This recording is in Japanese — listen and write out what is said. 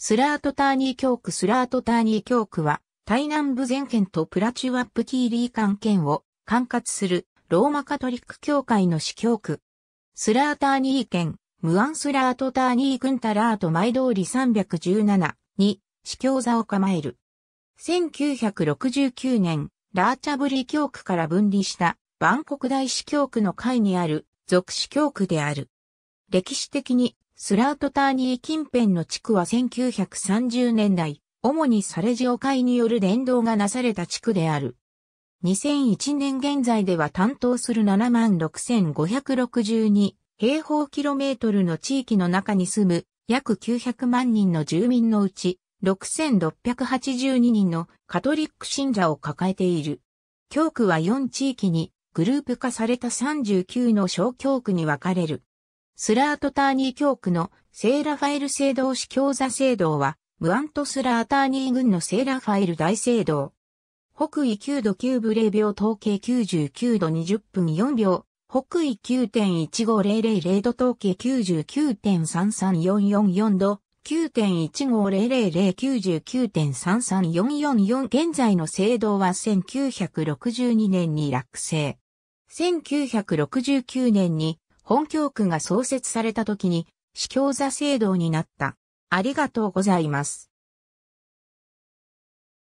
スラートターニー教区スラートターニー教区は、台南部全県とプラチュワップキーリー関県を管轄するローマカトリック教会の市教区。スラーターニー県、ムアンスラートターニー軍タラート前通り317に市教座を構える。1969年、ラーチャブリ教区から分離した万国大市教区の会にある属市教区である。歴史的にスラートターニー近辺の地区は1930年代、主にサレジオ会による連動がなされた地区である。2001年現在では担当する76,562平方キロメートルの地域の中に住む約900万人の住民のうち6,682人のカトリック信者を抱えている。教区は4地域にグループ化された39の小教区に分かれる。スラートターニー教区の聖ラファエル聖堂司教座聖堂は、ムアントスラーターニー郡の聖ラファエル大聖堂。北緯9度9分0秒統計99度20分4秒。北緯9.15000度統計99.33444度、9.1500099.33444現在の聖堂は1962年に落成。1969年に本教区が創設された時に、司教座制度になった。ありがとうございます。